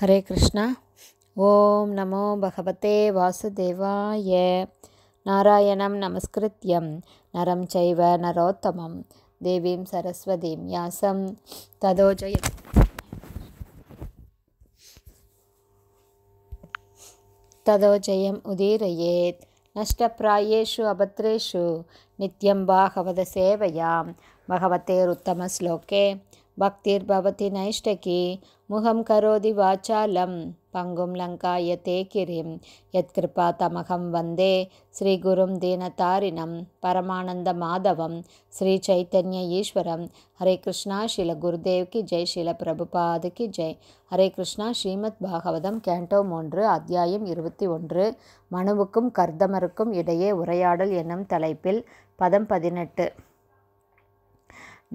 हरे कृष्ण ॐ नमो भगवते वासुदेवाय नारायणं नमस्कृत्यं नरं चैव नरोत्तमं देवीं सरस्वतीं यासं जयम् उदीरयेत् नष्टप्रायेषु अभद्रेषु नित्यं भगवते भगवतेरुत्तमश्लोके பவதி நைஷ்டகி முகம் கரோதி வாச்சாலம் பங்கும் லங்காய யத் கிருபா தமகம் வந்தே ஸ்ரீ ஸ்ரீகுரும் தீனதாரினம் பரமானந்த மாதவம் ஸ்ரீ சைத்தன்ய ஈஸ்வரம் ஹரே கிருஷ்ணா ஷில குருதேவ்கி ஜெய் ஷில பிரபுபாதுக்கு ஜெய் ஹரே கிருஷ்ணா ஸ்ரீமத் பாகவதம் கேண்டோம் ஒன்று அத்தியாயம் இருபத்தி ஒன்று மனுவுக்கும் கர்தமருக்கும் இடையே உரையாடல் என்னும் தலைப்பில் பதம் பதினெட்டு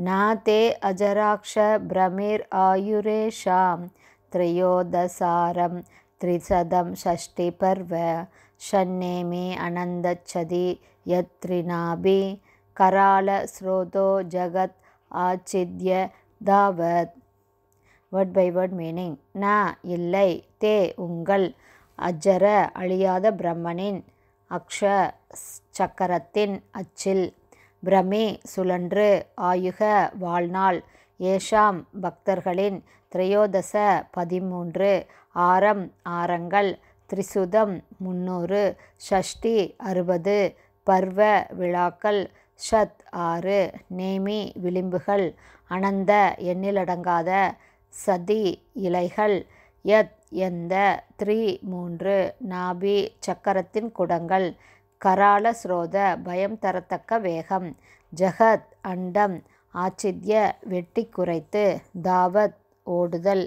நாதே அஜராக்ஷ பிரமிர் ஆயுரேஷாம் த்ரிசதம் ஷஷ்டி பர்வ ஷன்னேமி அனந்தச்சதி யத்ரிநாபி கரால ஸ்ரோதோ ஜகத் ஆச்சித்ய தாவத் வேர்ட் பை வேர்ட் மீனிங் ந இல்லை தே உங்கள் அஜர அழியாத பிரம்மனின் அக்ஷ சக்கரத்தின் அச்சில் பிரமே சுழன்று ஆயுக வாழ்நாள் ஏஷாம் பக்தர்களின் திரையோதச பதிமூன்று ஆரம் ஆரங்கள் த்ரிசுதம் முன்னூறு ஷஷ்டி அறுபது பர்வ விழாக்கள் ஷத் ஆறு நேமி விளிம்புகள் அனந்த எண்ணிலடங்காத சதி இலைகள் யத் எந்த த்ரீ மூன்று நாபி சக்கரத்தின் குடங்கள் கராள ஸ்ரோத பயம் தரத்தக்க வேகம் ஜகத் அண்டம் ஆச்சித்ய வெட்டி குறைத்து தாவத் ஓடுதல்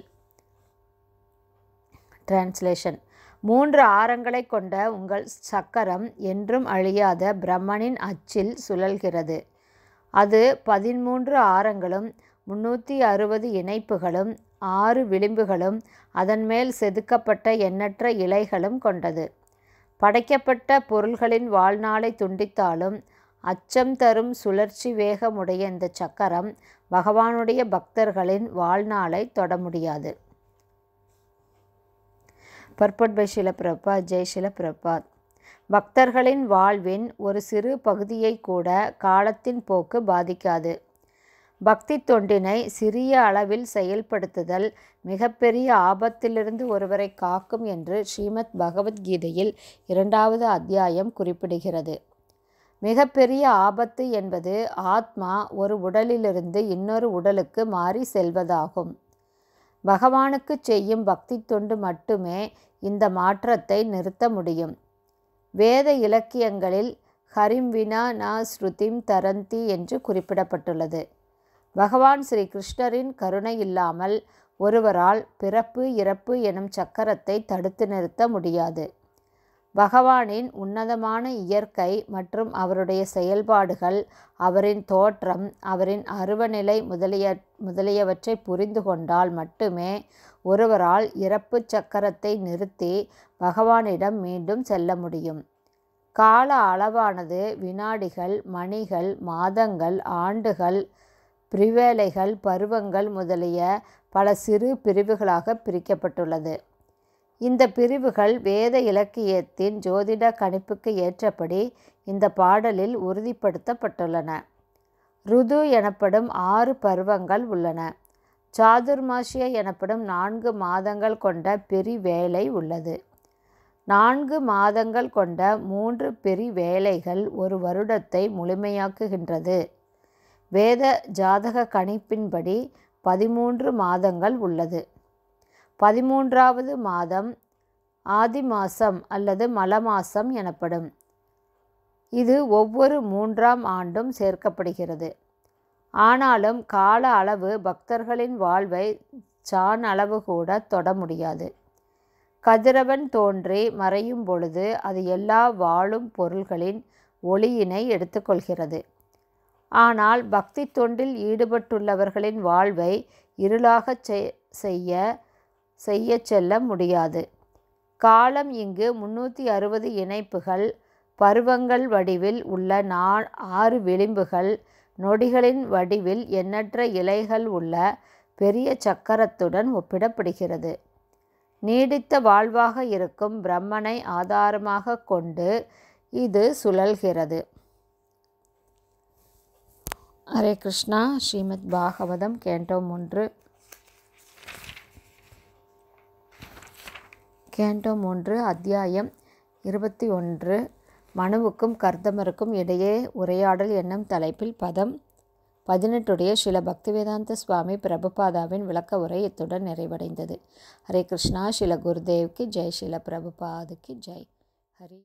டிரான்ஸ்லேஷன் மூன்று ஆரங்களை கொண்ட உங்கள் சக்கரம் என்றும் அழியாத பிரம்மனின் அச்சில் சுழல்கிறது அது பதிமூன்று ஆரங்களும் முன்னூற்றி அறுபது இணைப்புகளும் ஆறு விளிம்புகளும் அதன் மேல் செதுக்கப்பட்ட எண்ணற்ற இலைகளும் கொண்டது படைக்கப்பட்ட பொருள்களின் வாழ்நாளை துண்டித்தாலும் அச்சம் தரும் சுழற்சி வேகமுடைய இந்த சக்கரம் பகவானுடைய பக்தர்களின் வாழ்நாளை தொட முடியாது பர்பட் பை பிரபா ஜெய் பிரபா பக்தர்களின் வாழ்வின் ஒரு சிறு பகுதியை கூட காலத்தின் போக்கு பாதிக்காது பக்தி தொண்டினை சிறிய அளவில் செயல்படுத்துதல் மிகப்பெரிய ஆபத்திலிருந்து ஒருவரை காக்கும் என்று ஸ்ரீமத் பகவத்கீதையில் இரண்டாவது அத்தியாயம் குறிப்பிடுகிறது மிகப்பெரிய ஆபத்து என்பது ஆத்மா ஒரு உடலிலிருந்து இன்னொரு உடலுக்கு மாறி செல்வதாகும் பகவானுக்கு செய்யும் பக்தி தொண்டு மட்டுமே இந்த மாற்றத்தை நிறுத்த முடியும் வேத இலக்கியங்களில் ஹரிம் வினா நா ஸ்ருதிம் தரந்தி என்று குறிப்பிடப்பட்டுள்ளது பகவான் ஸ்ரீ கிருஷ்ணரின் கருணை இல்லாமல் ஒருவரால் பிறப்பு இறப்பு எனும் சக்கரத்தை தடுத்து நிறுத்த முடியாது பகவானின் உன்னதமான இயற்கை மற்றும் அவருடைய செயல்பாடுகள் அவரின் தோற்றம் அவரின் அருவநிலை முதலிய முதலியவற்றை புரிந்து கொண்டால் மட்டுமே ஒருவரால் இறப்பு சக்கரத்தை நிறுத்தி பகவானிடம் மீண்டும் செல்ல முடியும் கால அளவானது வினாடிகள் மணிகள் மாதங்கள் ஆண்டுகள் பிரிவேலைகள் பருவங்கள் முதலிய பல சிறு பிரிவுகளாக பிரிக்கப்பட்டுள்ளது இந்த பிரிவுகள் வேத இலக்கியத்தின் ஜோதிட கணிப்புக்கு ஏற்றபடி இந்த பாடலில் உறுதிப்படுத்தப்பட்டுள்ளன ருது எனப்படும் ஆறு பருவங்கள் உள்ளன சாதுர்மாசிய எனப்படும் நான்கு மாதங்கள் கொண்ட பிரிவேலை உள்ளது நான்கு மாதங்கள் கொண்ட மூன்று பெரிய வேலைகள் ஒரு வருடத்தை முழுமையாக்குகின்றது வேத ஜாதக கணிப்பின்படி பதிமூன்று மாதங்கள் உள்ளது பதிமூன்றாவது மாதம் ஆதி மாதம் அல்லது மலமாசம் எனப்படும் இது ஒவ்வொரு மூன்றாம் ஆண்டும் சேர்க்கப்படுகிறது ஆனாலும் கால அளவு பக்தர்களின் வாழ்வை சான் அளவு கூட தொட முடியாது கதிரவன் தோன்றி மறையும் பொழுது அது எல்லா வாழும் பொருள்களின் ஒளியினை எடுத்துக்கொள்கிறது ஆனால் பக்தி தொண்டில் ஈடுபட்டுள்ளவர்களின் வாழ்வை இருளாக செய்ய செய்ய செல்ல முடியாது காலம் இங்கு முன்னூற்றி அறுபது இணைப்புகள் பருவங்கள் வடிவில் உள்ள நா ஆறு விளிம்புகள் நொடிகளின் வடிவில் எண்ணற்ற இலைகள் உள்ள பெரிய சக்கரத்துடன் ஒப்பிடப்படுகிறது நீடித்த வாழ்வாக இருக்கும் பிரம்மனை ஆதாரமாக கொண்டு இது சுழல்கிறது ஹரே கிருஷ்ணா ஸ்ரீமத் பாகவதம் கேண்டோம் ஒன்று கேண்டோம் ஒன்று அத்தியாயம் இருபத்தி ஒன்று மனுவுக்கும் கர்தமருக்கும் இடையே உரையாடல் என்னும் தலைப்பில் பதம் பதினெட்டுடைய சில பக்திவேதாந்த சுவாமி பிரபுபாதாவின் விளக்க உரை இத்துடன் நிறைவடைந்தது ஹரே கிருஷ்ணா சில குருதேவ்க்கு ஜெய் சில பிரபுபாதுக்கு ஜெய் ஹரி